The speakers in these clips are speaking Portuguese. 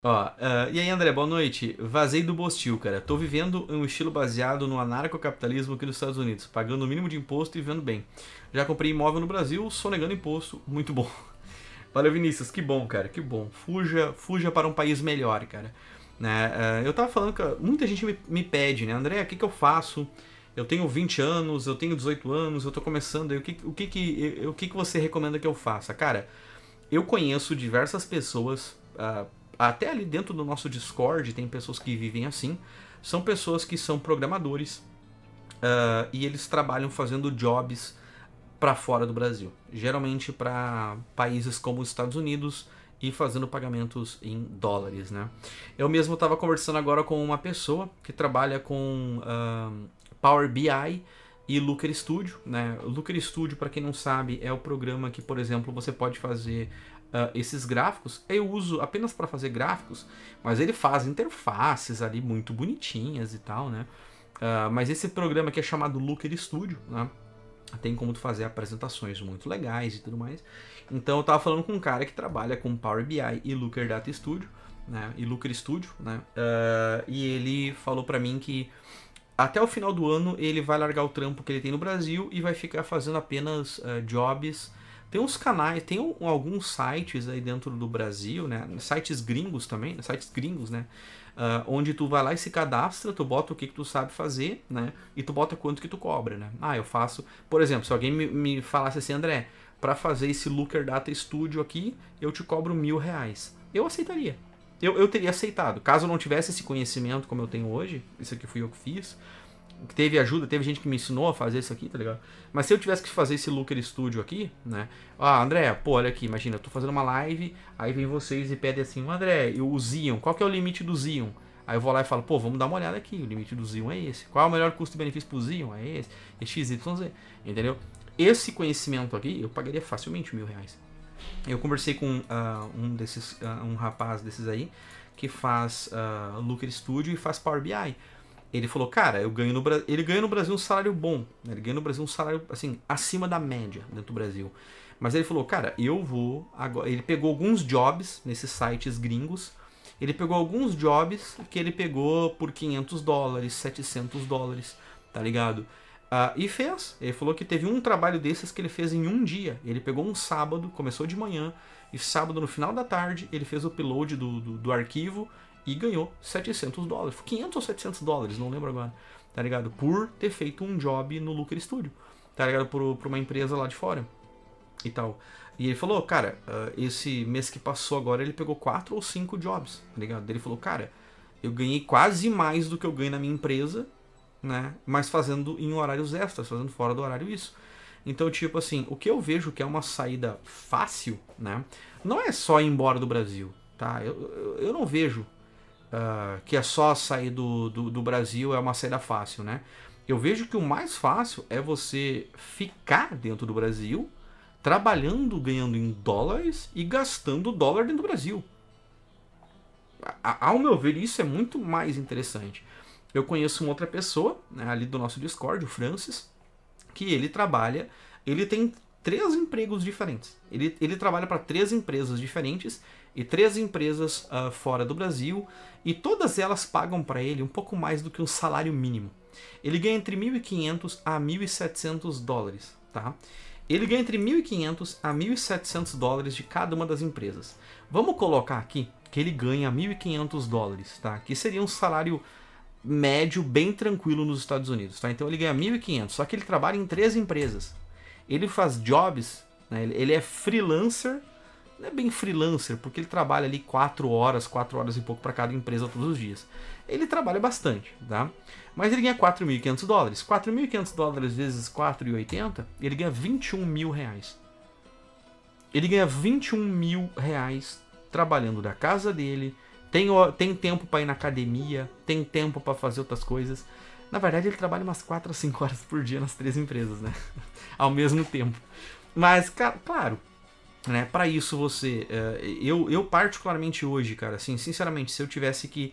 Ó, uh, e aí André, boa noite. Vazei do Bostil, cara. Tô vivendo um estilo baseado no anarcocapitalismo aqui nos Estados Unidos, pagando o mínimo de imposto e vivendo bem. Já comprei imóvel no Brasil, negando imposto, muito bom. Valeu, Vinícius, que bom, cara, que bom. Fuja, fuja para um país melhor, cara. Né? Uh, eu tava falando que muita gente me, me pede, né, André, o que, que eu faço? Eu tenho 20 anos, eu tenho 18 anos, eu tô começando, o que, o que, que, eh, o que, que você recomenda que eu faça? Cara, eu conheço diversas pessoas. Uh, até ali dentro do nosso Discord tem pessoas que vivem assim. São pessoas que são programadores uh, e eles trabalham fazendo jobs para fora do Brasil, geralmente para países como os Estados Unidos e fazendo pagamentos em dólares, né? Eu mesmo estava conversando agora com uma pessoa que trabalha com uh, Power BI e Looker Studio, né? Looker Studio, para quem não sabe, é o programa que, por exemplo, você pode fazer uh, esses gráficos, eu uso apenas para fazer gráficos, mas ele faz interfaces ali muito bonitinhas e tal, né? Uh, mas esse programa que é chamado Looker Studio, né? Tem como tu fazer apresentações muito legais e tudo mais. Então eu tava falando com um cara que trabalha com Power BI e Looker Data Studio, né? E Looker Studio, né? Uh, e ele falou para mim que até o final do ano ele vai largar o trampo que ele tem no Brasil e vai ficar fazendo apenas uh, jobs tem uns canais, tem um, alguns sites aí dentro do Brasil, né? Sites gringos também, né? sites gringos, né? Uh, onde tu vai lá e se cadastra, tu bota o que, que tu sabe fazer, né? E tu bota quanto que tu cobra, né? Ah, eu faço. Por exemplo, se alguém me, me falasse assim, André, para fazer esse Looker Data Studio aqui, eu te cobro mil reais. Eu aceitaria. Eu, eu teria aceitado. Caso eu não tivesse esse conhecimento como eu tenho hoje, isso aqui fui eu que fiz, teve ajuda, teve gente que me ensinou a fazer isso aqui, tá ligado? Mas se eu tivesse que fazer esse Looker Studio aqui, né? Ah, André, pô, olha aqui, imagina, eu tô fazendo uma live, aí vem vocês e pedem assim, André, eu, o Zion, qual que é o limite do Zion? Aí eu vou lá e falo, pô, vamos dar uma olhada aqui, o limite do Zion é esse. Qual é o melhor custo-benefício pro Zion? É esse, é XYZ, entendeu? Esse conhecimento aqui, eu pagaria facilmente mil reais. Eu conversei com uh, um desses, uh, um rapaz desses aí, que faz uh, Looker Studio e faz Power BI. Ele falou, cara, eu ganho no Brasil. Ele ganha no Brasil um salário bom. Né? Ele ganha no Brasil um salário, assim, acima da média dentro do Brasil. Mas ele falou, cara, eu vou. Agora... Ele pegou alguns jobs nesses sites gringos. Ele pegou alguns jobs que ele pegou por 500 dólares, 700 dólares, tá ligado? Uh, e fez. Ele falou que teve um trabalho desses que ele fez em um dia. Ele pegou um sábado, começou de manhã, e sábado, no final da tarde, ele fez o upload do, do, do arquivo e ganhou 700 dólares, 500 ou 700 dólares, não lembro agora, tá ligado? Por ter feito um job no Lucre Studio, tá ligado? Por, por uma empresa lá de fora e tal. E ele falou, cara, ah, esse mês que passou agora ele pegou quatro ou cinco jobs, tá ligado? Ele falou, cara, eu ganhei quase mais do que eu ganho na minha empresa, né? Mas fazendo em horários extras, fazendo fora do horário isso. Então, tipo assim, o que eu vejo que é uma saída fácil, né? Não é só ir embora do Brasil, tá? Eu, eu, eu não vejo uh, que é só sair do, do, do Brasil é uma saída fácil, né? Eu vejo que o mais fácil é você ficar dentro do Brasil, trabalhando, ganhando em dólares e gastando dólar dentro do Brasil. A, ao meu ver, isso é muito mais interessante. Eu conheço uma outra pessoa né, ali do nosso Discord, o Francis, que ele trabalha, ele tem três empregos diferentes. Ele, ele trabalha para três empresas diferentes e três empresas uh, fora do Brasil e todas elas pagam para ele um pouco mais do que um salário mínimo. Ele ganha entre 1.500 a 1.700 dólares, tá? Ele ganha entre 1.500 a 1.700 dólares de cada uma das empresas. Vamos colocar aqui que ele ganha 1.500 dólares, tá? Que seria um salário médio bem tranquilo nos Estados Unidos, tá? Então ele ganha 1.500, só que ele trabalha em três empresas, ele faz jobs, né? ele é freelancer, não é bem freelancer, porque ele trabalha ali 4 horas, 4 horas e pouco para cada empresa todos os dias. Ele trabalha bastante, tá? Mas ele ganha 4.500 dólares. 4.500 dólares vezes 4,80, ele ganha 21 mil reais. Ele ganha 21 mil reais trabalhando da casa dele, tem, tem tempo para ir na academia, tem tempo para fazer outras coisas. Na verdade, ele trabalha umas 4 a 5 horas por dia nas três empresas, né? Ao mesmo tempo. Mas, claro, né, para isso você. Eh, eu, eu, particularmente hoje, cara, assim, sinceramente, se eu tivesse que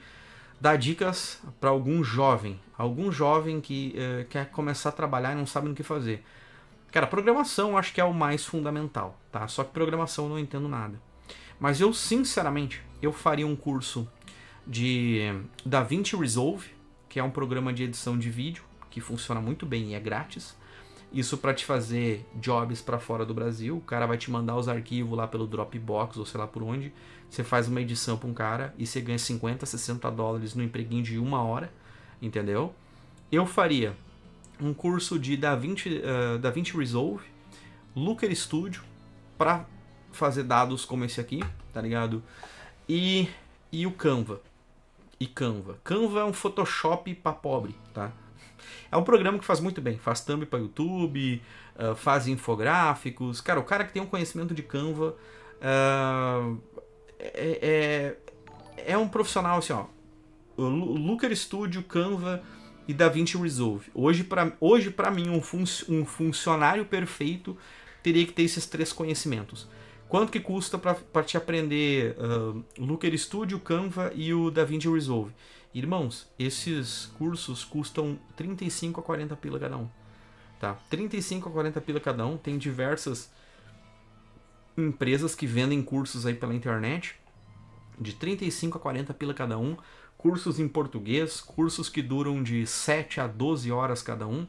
dar dicas para algum jovem, algum jovem que uh, quer começar a trabalhar e não sabe no que fazer. Cara, programação eu acho que é o mais fundamental, tá? Só que programação eu não entendo nada. Mas eu, sinceramente, eu faria um curso de eh, DaVinci Resolve, que é um programa de edição de vídeo que funciona muito bem e é grátis. Isso para te fazer jobs para fora do Brasil. O cara vai te mandar os arquivos lá pelo Dropbox ou sei lá por onde. Você faz uma edição para um cara e você ganha 50, 60 dólares no empreguinho de uma hora, entendeu? Eu faria um curso de DaVinci, uh, eh, DaVinci Resolve, Looker Studio, para fazer dados como esse aqui, tá ligado? E, e o Canva e Canva. Canva é um Photoshop para pobre, tá? É um programa que faz muito bem, faz thumb para YouTube, ah, faz infográficos. Cara, o cara que tem um conhecimento de Canva ah, é, é, é, é, um profissional assim, ó. Looker Studio, Canva e DaVinci Resolve. Hoje, para hoje, pra mim, um, func um funcionário perfeito teria que ter esses três conhecimentos. Quanto que custa para te aprender uh, Looker Studio, Canva e o DaVinci Resolve? Irmãos, esses cursos custam 35 a 40 pila cada um. Tá? 35 a 40 pila cada um. Tem diversas empresas que vendem cursos aí pela internet de 35 a 40 pila cada um, cursos em português, cursos que duram de 7 a 12 horas cada um.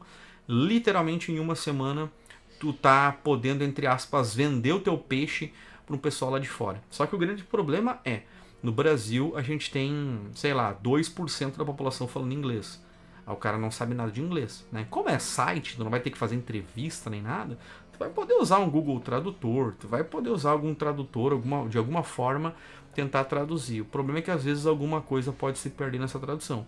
Literalmente em uma semana tu tá podendo, entre aspas, vender o teu peixe para um pessoal lá de fora. Só que o grande problema é, no Brasil a gente tem, sei lá, 2% da população falando inglês. Aí o cara não sabe nada de inglês, né? Como é site, tu não vai ter que fazer entrevista nem nada, tu vai poder usar um Google Tradutor, tu vai poder usar algum tradutor, alguma, de alguma forma tentar traduzir. O problema é que às vezes alguma coisa pode se perder nessa tradução.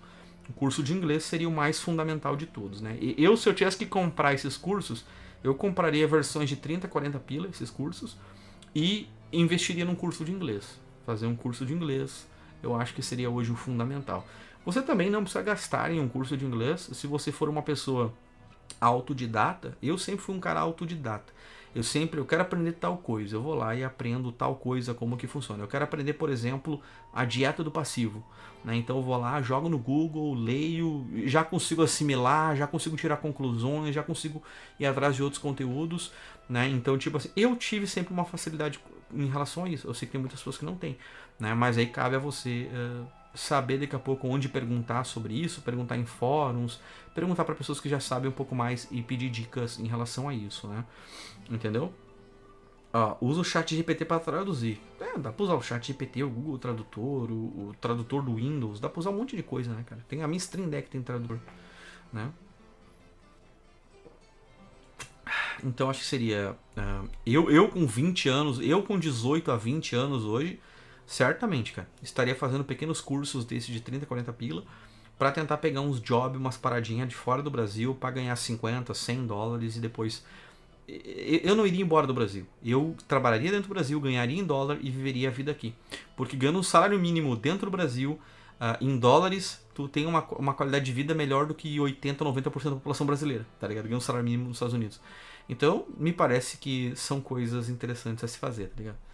O curso de inglês seria o mais fundamental de todos, né? E eu, se eu tivesse que comprar esses cursos, eu compraria versões de 30, 40 pila, esses cursos, e investiria num curso de inglês. Fazer um curso de inglês, eu acho que seria hoje o fundamental. Você também não precisa gastar em um curso de inglês se você for uma pessoa autodidata, eu sempre fui um cara autodidata. Eu sempre, eu quero aprender tal coisa, eu vou lá e aprendo tal coisa, como que funciona. Eu quero aprender, por exemplo, a dieta do passivo. Né? Então eu vou lá, jogo no Google, leio, já consigo assimilar, já consigo tirar conclusões, já consigo ir atrás de outros conteúdos. Né? Então, tipo assim, eu tive sempre uma facilidade em relação a isso. Eu sei que tem muitas pessoas que não têm, né? mas aí cabe a você uh, saber daqui a pouco onde perguntar sobre isso, perguntar em fóruns, perguntar para pessoas que já sabem um pouco mais e pedir dicas em relação a isso, né? Entendeu? usa o chat GPT para traduzir. É, dá para usar o chat GPT, o Google Tradutor, o, o tradutor do Windows, dá para usar um monte de coisa, né, cara? Tem a minha Stream Deck tem tradutor, né? Então acho que seria. Uh, eu, eu com 20 anos, eu com 18 a 20 anos hoje, certamente, cara, estaria fazendo pequenos cursos desses de 30, 40 pila para tentar pegar uns jobs, umas paradinhas de fora do Brasil para ganhar 50, 100 dólares e depois eu não iria embora do Brasil. Eu trabalharia dentro do Brasil, ganharia em dólar e viveria a vida aqui. Porque ganhando um salário mínimo dentro do Brasil, uh, em dólares, tu tem uma, uma qualidade de vida melhor do que 80, 90% da população brasileira, tá ligado? Ganha um salário mínimo nos Estados Unidos. Então, me parece que são coisas interessantes a se fazer, tá ligado?